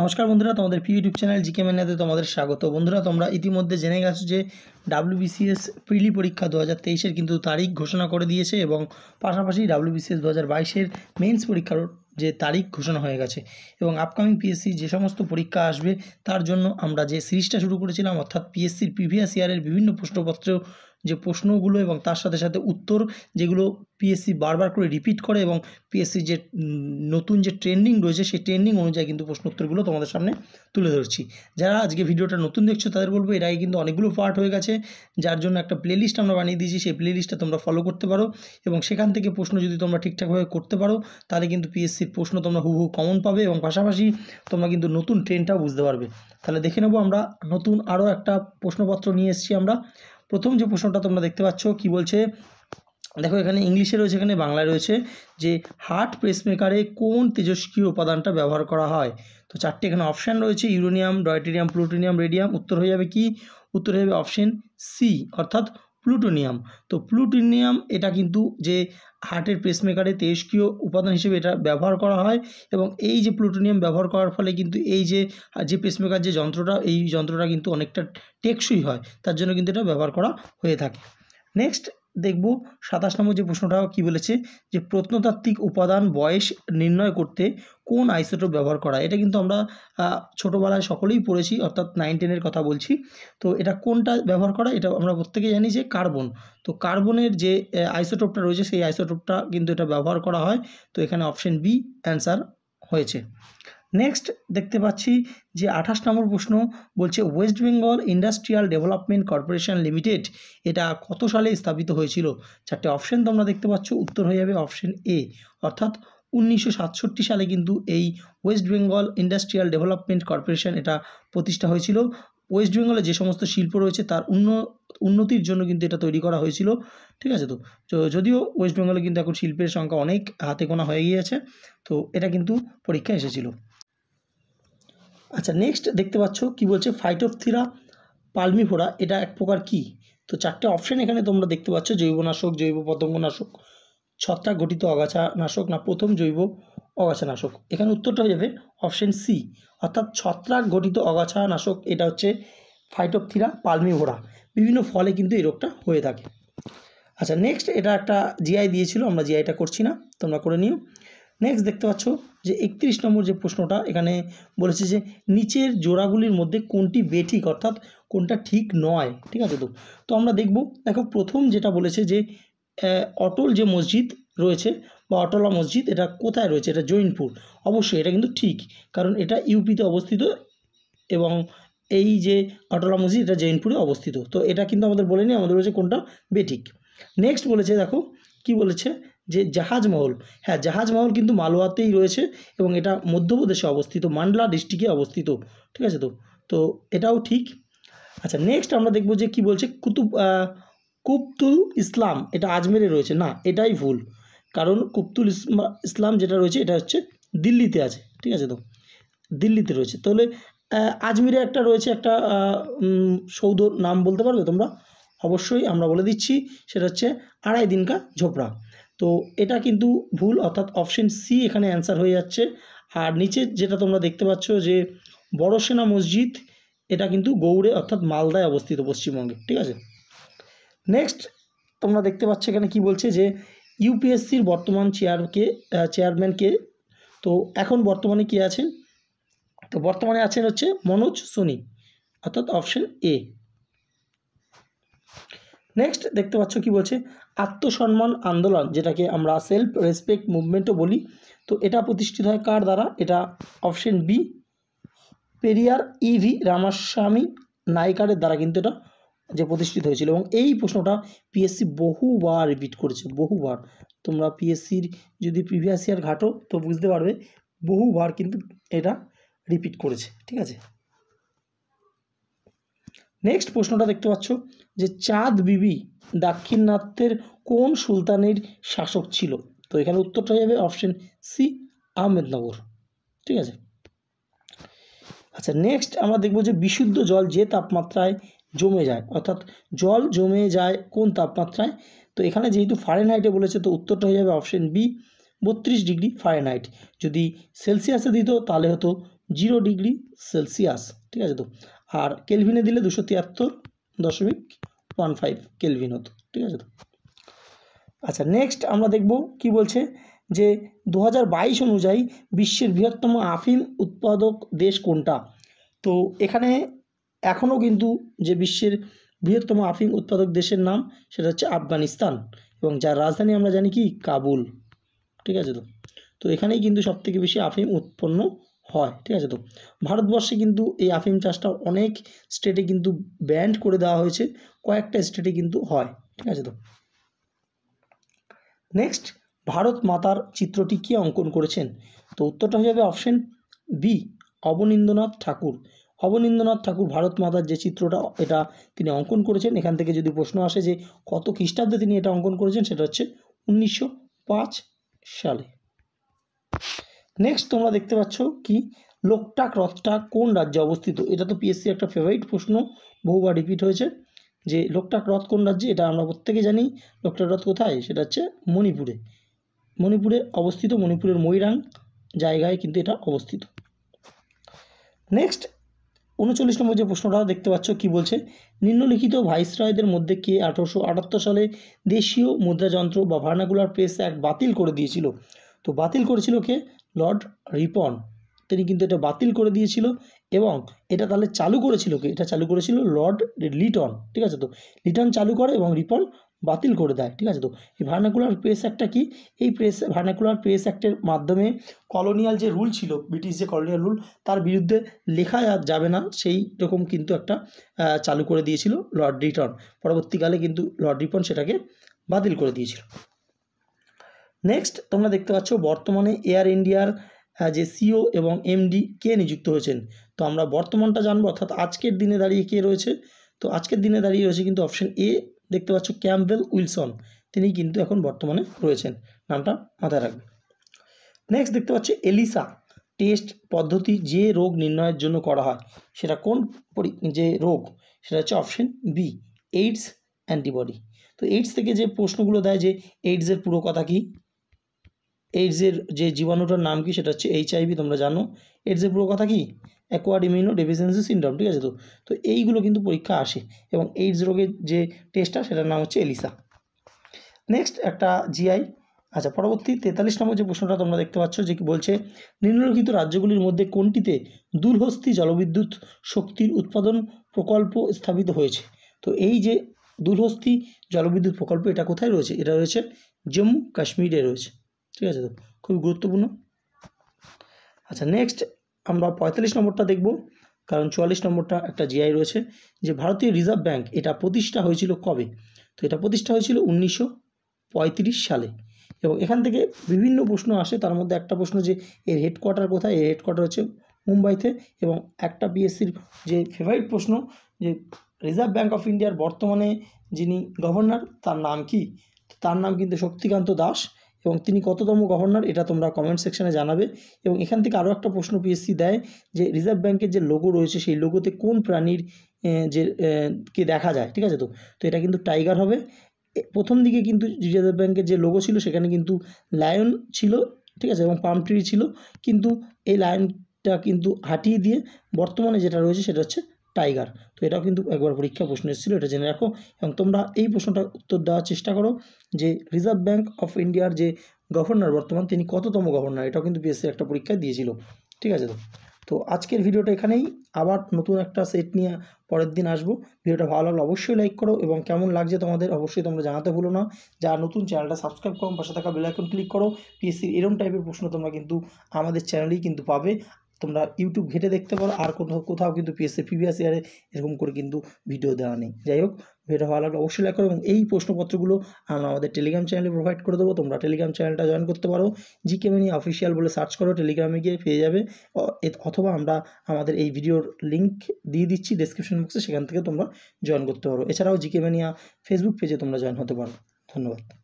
নমস্কার বন্ধুরা তোমাদের প্রিয় ইউটিউব চ্যানেল জিকে মেনাতে তোমাদের স্বাগত বন্ধুরা তোমরা ইতিমধ্যে জেনে গেছো যে ডাব্লিউবিসিএস প্রিলি পরীক্ষা দু হাজার তেইশের কিন্তু তারিখ ঘোষণা করে দিয়েছে এবং পাশাপাশি ডাব্লিউবিসিএস দু হাজার বাইশের মেন্স পরীক্ষার যে তারিখ ঘোষণা হয়ে গেছে এবং আপকামিং পিএসসি যে সমস্ত পরীক্ষা আসবে তার জন্য আমরা যে সিরিজটা শুরু করেছিলাম অর্থাৎ পিএসসির প্রিভিয়াস ইয়ারের বিভিন্ন প্রশ্নপত্র যে প্রশ্নগুলো এবং তার সাথে সাথে উত্তর যেগুলো পিএসসি বারবার করে রিপিট করে এবং পিএসসি যে নতুন যে ট্রেন্ডিং রয়েছে সেই ট্রেন্ডিং অনুযায়ী কিন্তু প্রশ্ন উত্তরগুলো তোমাদের সামনে তুলে ধরছি যারা আজকে ভিডিওটা নতুন দেখছো তাদের বলবো এর আগে কিন্তু অনেকগুলো পার্ট হয়ে গেছে যার জন্য একটা প্লেলিস্ট আমরা বানিয়ে দিয়েছি সেই প্লেলিস্টটা তোমরা ফলো করতে পারো এবং সেখান থেকে প্রশ্ন যদি তোমরা ঠিকঠাকভাবে করতে পারো তাহলে কিন্তু পিএসসির প্রশ্ন তোমরা হুহু কমন পাবে এবং পাশাপাশি তোমরা কিন্তু নতুন ট্রেনটাও বুঝতে পারবে তাহলে দেখে নেবো আমরা নতুন আরও একটা প্রশ্নপত্র নিয়ে এসেছি আমরা প্রথম যে প্রশ্নটা তোমরা দেখতে পাচ্ছ কি বলছে দেখো এখানে ইংলিশে রয়েছে এখানে বাংলায় রয়েছে যে হার্ট পেসমেকারে কোন তেজস্ক্রিয় উপাদানটা ব্যবহার করা হয় তো চারটে এখানে অপশান রয়েছে ইউরেনিয়াম ডয়টেরিয়াম প্লুটোনিয়াম রেডিয়াম উত্তর হয়ে যাবে কি উত্তর হয়ে যাবে অপশান সি অর্থাৎ প্লুটোনিয়াম তো প্লুটোনিয়াম এটা কিন্তু যে হার্টের পেসমেকারে তেজকীয় উপাদান হিসেবে এটা ব্যবহার করা হয় এবং এই যে প্লুটোনিয়াম ব্যবহার করার ফলে কিন্তু এই যে যে পেসমেকার যে যন্ত্রটা এই যন্ত্রটা কিন্তু অনেকটা টেকসই হয় তার জন্য কিন্তু এটা ব্যবহার করা হয়ে থাকে নেক্সট দেখব সাতাশ নম্বর যে প্রশ্নটা কি বলেছে যে প্রত্নতাত্ত্বিক উপাদান বয়স নির্ণয় করতে কোন আইসোটোপ ব্যবহার করা এটা কিন্তু আমরা ছোটোবেলায় সকলেই পড়েছি অর্থাৎ নাইন টেনের কথা বলছি তো এটা কোনটা ব্যবহার করা এটা আমরা প্রত্যেকে জানি যে কার্বন তো কার্বনের যে আইসোটোপটা রয়েছে সেই আইসোটোপটা কিন্তু এটা ব্যবহার করা হয় তো এখানে অপশন বি অ্যান্সার হয়েছে নেক্সট দেখতে পাচ্ছি যে আঠাশ নম্বর প্রশ্ন বলছে West Bengal Industrial Development Corporation Limited এটা কত সালে স্থাপিত হয়েছিল চারটে অপশন তোমরা দেখতে পাচ্ছ উত্তর হয়ে যাবে অপশান এ অর্থাৎ উনিশশো সালে কিন্তু এই West Bengal Industrial Development Corporation এটা প্রতিষ্ঠা হয়েছিল ওয়েস্ট বেঙ্গলে যে সমস্ত শিল্প রয়েছে তার উন্ন উন্নতির জন্য কিন্তু এটা তৈরি করা হয়েছিল ঠিক আছে তো যদিও ওয়েস্ট বেঙ্গলে কিন্তু এখন শিল্পের সংখ্যা অনেক হাতে গোনা হয়ে গিয়েছে তো এটা কিন্তু পরীক্ষা এসেছিল আচ্ছা নেক্সট দেখতে পাচ্ছ কি বলছে ফাইটোপথিরা পালমিফোরা এটা এক প্রকার কি তো চারটে অপশন এখানে তোমরা দেখতে পাচ্ছ জৈবনাশক জৈব পতঙ্গনাশক ছত্রাক ঘটিত অগাছা নাশক না প্রথম জৈব অগাছানাশক এখানে উত্তরটা হয়ে যাবে অপশন সি অর্থাৎ ছত্রাক ঘটিত নাশক এটা হচ্ছে ফাইটোপথিরা পালমিফোরা বিভিন্ন ফলে কিন্তু এই রোগটা হয়ে থাকে আচ্ছা নেক্সট এটা একটা জিআই দিয়েছিল আমরা জিআইটা করছি না তোমরা করে নিও নেক্সট দেখতে পাচ্ছ যে একত্রিশ নম্বর যে প্রশ্নটা এখানে বলেছে যে নিচের জোড়াগুলির মধ্যে কোনটি বেঠিক অর্থাৎ কোনটা ঠিক নয় ঠিক আছে তো তো আমরা দেখব দেখো প্রথম যেটা বলেছে যে অটল যে মসজিদ রয়েছে বা অটলা মসজিদ এটা কোথায় রয়েছে এটা জৈনপুর অবশ্যই এটা কিন্তু ঠিক কারণ এটা ইউপিতে অবস্থিত এবং এই যে অটলা মসজিদ এটা জৈনপুরে অবস্থিত তো এটা কিন্তু আমাদের বলেনি আমাদের রয়েছে কোনটা বেঠিক নেক্সট বলেছে দেখো কি বলেছে যে জাহাজমহল হ্যাঁ জাহাজমহল কিন্তু মালওয়াতেই রয়েছে এবং এটা মধ্যপ্রদেশে অবস্থিত মান্ডলা ডিস্ট্রিক্টে অবস্থিত ঠিক আছে তো তো এটাও ঠিক আচ্ছা নেক্সট আমরা দেখব যে কি বলছে কুতুব কুপ্তুল ইসলাম এটা আজমেরে রয়েছে না এটাই ভুল কারণ কুপ্তুল ইসলাম যেটা রয়েছে এটা হচ্ছে দিল্লিতে আছে ঠিক আছে তো দিল্লিতে রয়েছে তাহলে আজমিরে একটা রয়েছে একটা সৌধ নাম বলতে পারবে তোমরা অবশ্যই আমরা বলে দিচ্ছি সেটা হচ্ছে আড়াই দিনকা ঝোপড়া তো এটা কিন্তু ভুল অর্থাৎ অপশন সি এখানে অ্যান্সার হয়ে যাচ্ছে আর নিচে যেটা তোমরা দেখতে পাচ্ছ যে বড়সেনা মসজিদ এটা কিন্তু গৌড়ে অর্থাৎ মালদায় অবস্থিত পশ্চিমবঙ্গে ঠিক আছে নেক্সট তোমরা দেখতে পাচ্ছ এখানে কি বলছে যে ইউপিএসসির বর্তমান চেয়ারকে চেয়ারম্যানকে তো এখন বর্তমানে কি আছেন তো বর্তমানে আছেন হচ্ছে মনোজ সোনি অর্থাৎ অপশন এ নেক্সট দেখতে পাচ্ছ কি বলছে আত্মসম্মান আন্দোলন যেটাকে আমরা সেলফ রেসপেক্ট মুভমেন্টও বলি তো এটা প্রতিষ্ঠিত হয় কার দ্বারা এটা option B Periyar E e Ramaswamy নায়িকারের দ্বারা কিন্তু এটা যে প্রতিষ্ঠিত হয়েছিল এবং এই প্রশ্নটা পিএসসি বহুবার রিপিট করেছে বহুবার তোমরা পিএসসির যদি প্রিভিয়াস ইয়ার ঘাটো তো বুঝতে পারবে বহুবার কিন্তু এটা রিপিট করেছে ঠিক আছে নেক্সট প্রশ্নটা দেখতে পাচ্ছ যে চাঁদ বিবি দাক্ষিণাত্যের কোন সুলতানের শাসক ছিল তো এখানে উত্তরটা যাবে অপশন সি আহমেদনগর ঠিক আছে আচ্ছা নেক্সট আমরা দেখব যে বিশুদ্ধ জল যে তাপমাত্রায় জমে যায় অর্থাৎ জল জমে যায় কোন তাপমাত্রায় তো এখানে যেহেতু ফারেনহাইটে বলেছে তো উত্তরটা হয়ে যাবে অপশন বি বত্রিশ ডিগ্রি ফারেনহাইট যদি সেলসিয়াসে দিত তাহলে হতো জিরো ডিগ্রি সেলসিয়াস ঠিক আছে তো আর কেলভিনে দিলে দুশো তিয়াত্তর দশমিক ওয়ান ফাইভ কেলভিন হতো ঠিক আছে তো আচ্ছা নেক্সট আমরা দেখব কি বলছে যে দু বাইশ অনুযায়ী বিশ্বের বৃহত্তম আফিম উৎপাদক দেশ কোনটা তো এখানে এখনও কিন্তু যে বিশ্বের বৃহত্তম আফিম উৎপাদক দেশের নাম সেটা হচ্ছে আফগানিস্তান এবং যার রাজধানী আমরা জানি কি কাবুল ঠিক আছে তো তো এখানেই কিন্তু সবথেকে বেশি আফিম উৎপন্ন হয় ঠিক আছে তো ভারতবর্ষে কিন্তু এই আফিম চাষটা অনেক স্টেটে কিন্তু ব্যান্ড করে দেওয়া হয়েছে কয়েকটা স্টেটে কিন্তু হয় ঠিক আছে তো নেক্সট ভারত মাতার চিত্রটি কে অঙ্কন করেছেন তো উত্তরটা হয়ে যাবে অপশন বি অবনীন্দ্রনাথ ঠাকুর অবনীন্দ্রনাথ ঠাকুর ভারত মাতার যে চিত্রটা এটা তিনি অঙ্কন করেছেন এখান থেকে যদি প্রশ্ন আসে যে কত খ্রিস্টাব্দে তিনি এটা অঙ্কন করেছেন সেটা হচ্ছে উনিশশো সালে নেক্সট তোমরা দেখতে পাচ্ছ কি লোকটাক হ্রদটা কোন রাজ্যে অবস্থিত এটা তো পিএসসি একটা ফেভারিট প্রশ্ন বহুবার রিপিট হয়েছে যে লোকটাক হ্রদ কোন রাজ্যে এটা আমরা প্রত্যেকে জানি লোকটাক হ্রদ কোথায় সেটা হচ্ছে মণিপুরে মণিপুরে অবস্থিত মণিপুরের ময়রাং জায়গায় কিন্তু এটা অবস্থিত নেক্সট উনচল্লিশ নম্বর যে প্রশ্নটা দেখতে পাচ্ছ কি বলছে নিম্নলিখিত ভাইসরয়দের মধ্যে কে আঠারোশো আটাত্তর সালে দেশীয় মুদ্রাযন্ত্র বা ভার্নাকুলার প্রেস অ্যাক্ট বাতিল করে দিয়েছিল তো বাতিল করেছিল কে লর্ড রিপন তিনি কিন্তু এটা বাতিল করে দিয়েছিল এবং এটা তাহলে চালু করেছিল কি এটা চালু করেছিল লর্ড লিটন ঠিক আছে তো লিটন চালু করে এবং রিপন বাতিল করে দেয় ঠিক আছে তো এই ভার্নাকুলার প্রেস অ্যাক্টটা কি এই প্রেস ভার্নাকুলার প্রেস অ্যাক্টের মাধ্যমে কলোনিয়াল যে রুল ছিল ব্রিটিশ যে কলোনিয়াল রুল তার বিরুদ্ধে লেখা যাবে না সেই রকম কিন্তু একটা চালু করে দিয়েছিল লর্ড রিটন পরবর্তীকালে কিন্তু লর্ড রিপন সেটাকে বাতিল করে দিয়েছিল নেক্সট তোমরা দেখতে পাচ্ছ বর্তমানে এয়ার ইন্ডিয়ার যে সিও e এবং এমডি কে নিযুক্ত হয়েছেন তো আমরা বর্তমানটা জানবো অর্থাৎ আজকের দিনে দাঁড়িয়ে কে রয়েছে তো আজকের দিনে দাঁড়িয়ে রয়েছে কিন্তু অপশান এ দেখতে পাচ্ছ ক্যাম্পবেল উইলসন তিনি কিন্তু এখন বর্তমানে রয়েছেন নামটা মাথায় রাখবে নেক্সট দেখতে পাচ্ছ এলিসা টেস্ট পদ্ধতি যে রোগ নির্ণয়ের জন্য করা হয় সেটা কোন যে রোগ সেটা হচ্ছে অপশন বি এইডস অ্যান্টিবডি তো এইডস থেকে যে প্রশ্নগুলো দেয় যে এইডসের পুরো কথা কী এইডসের যে জীবাণুটার নাম কি সেটা হচ্ছে এইচআইভি তোমরা জানো এইডসের পুরো কথা কি অ্যাকোয়ার্ড ইমিউনো ডেফিসিয়েন্সি সিনড্রাম ঠিক আছে তো তো এইগুলো কিন্তু পরীক্ষা আসে এবং এইডস রোগের যে টেস্টটা সেটার নাম হচ্ছে এলিসা নেক্সট একটা জিআই আচ্ছা পরবর্তী তেতাল্লিশ নম্বর যে প্রশ্নটা তোমরা দেখতে পাচ্ছ যে কি বলছে নিম্নলিখিত রাজ্যগুলির মধ্যে কোনটিতে দূরহস্তি জলবিদ্যুৎ শক্তির উৎপাদন প্রকল্প স্থাপিত হয়েছে তো এই যে দূরহস্তি জলবিদ্যুৎ প্রকল্প এটা কোথায় রয়েছে এটা রয়েছে জম্মু কাশ্মীরে রয়েছে ঠিক আছে খুব খুবই গুরুত্বপূর্ণ আচ্ছা নেক্সট আমরা পঁয়তাল্লিশ নম্বরটা দেখব কারণ চুয়াল্লিশ নম্বরটা একটা জিআই রয়েছে যে ভারতীয় রিজার্ভ ব্যাংক এটা প্রতিষ্ঠা হয়েছিল কবে তো এটা প্রতিষ্ঠা হয়েছিল উনিশশো সালে এবং এখান থেকে বিভিন্ন প্রশ্ন আসে তার মধ্যে একটা প্রশ্ন যে এর হেডকোয়ার্টার কোথায় এর হেডকোয়ার্টার হচ্ছে মুম্বাইতে এবং একটা বিএসসির যে ফেভারিট প্রশ্ন যে রিজার্ভ ব্যাঙ্ক অফ ইন্ডিয়ার বর্তমানে যিনি গভর্নর তার নাম কি তার নাম কিন্তু শক্তিকান্ত দাস এবং তিনি কততম গভর্নর এটা তোমরা কমেন্ট সেকশানে জানাবে এবং এখান থেকে আরও একটা প্রশ্ন পিএসসি দেয় যে রিজার্ভ ব্যাঙ্কের যে লোগো রয়েছে সেই লোগোতে কোন প্রাণীর যে কে দেখা যায় ঠিক আছে তো তো এটা কিন্তু টাইগার হবে প্রথম দিকে কিন্তু রিজার্ভ ব্যাঙ্কের যে লোগো ছিল সেখানে কিন্তু লায়ন ছিল ঠিক আছে এবং পাম ট্রি ছিল কিন্তু এই লায়নটা কিন্তু হাটিয়ে দিয়ে বর্তমানে যেটা রয়েছে সেটা হচ্ছে টাইগার তো এটাও কিন্তু একবার পরীক্ষা প্রশ্ন এসেছিলো এটা জেনে রাখো এবং তোমরা এই প্রশ্নটার উত্তর দেওয়ার চেষ্টা করো যে রিজার্ভ ব্যাঙ্ক অফ ইন্ডিয়ার যে গভর্নর বর্তমান তিনি কততম গভর্নর এটাও কিন্তু বিএসসির e একটা পরীক্ষায় দিয়েছিল ঠিক আছে তো তো আজকের ভিডিওটা এখানেই আবার নতুন একটা সেট নিয়ে পরের দিন আসবো ভিডিওটা ভালো লাগলে অবশ্যই লাইক করো এবং কেমন লাগছে তোমাদের অবশ্যই তোমরা জানাতে ভুলো না যা নতুন চ্যানেলটা সাবস্ক্রাইব করো পাশে থাকা বেলাইকন ক্লিক করো পিএসসির e এরম টাইপের প্রশ্ন তোমরা কিন্তু আমাদের চ্যানেলেই কিন্তু পাবে তোমরা ইউটিউব ঘেটে দেখতে পারো আর কোথাও কোথাও কিন্তু পিএসসি প্রিভিয়াস ইয়ারে এরকম করে কিন্তু ভিডিও দেওয়া নেই যাই হোক ভিডিও ভালো লাগলে অবশ্যই লাইক করো এবং এই প্রশ্নপত্রগুলো আমরা আমাদের টেলিগ্রাম চ্যানেলে প্রোভাইড করে দেবো তোমরা টেলিগ্রাম চ্যানেলটা জয়েন করতে পারো জি কেমেনি অফিসিয়াল বলে সার্চ করো টেলিগ্রামে গিয়ে পেয়ে যাবে অথবা আমরা আমাদের এই ভিডিওর লিঙ্ক দিয়ে দিচ্ছি ডিসক্রিপশন বক্সে সেখান থেকে তোমরা জয়েন করতে পারো এছাড়াও জি কেমেনিয়া ফেসবুক পেজে তোমরা জয়েন হতে পারো ধন্যবাদ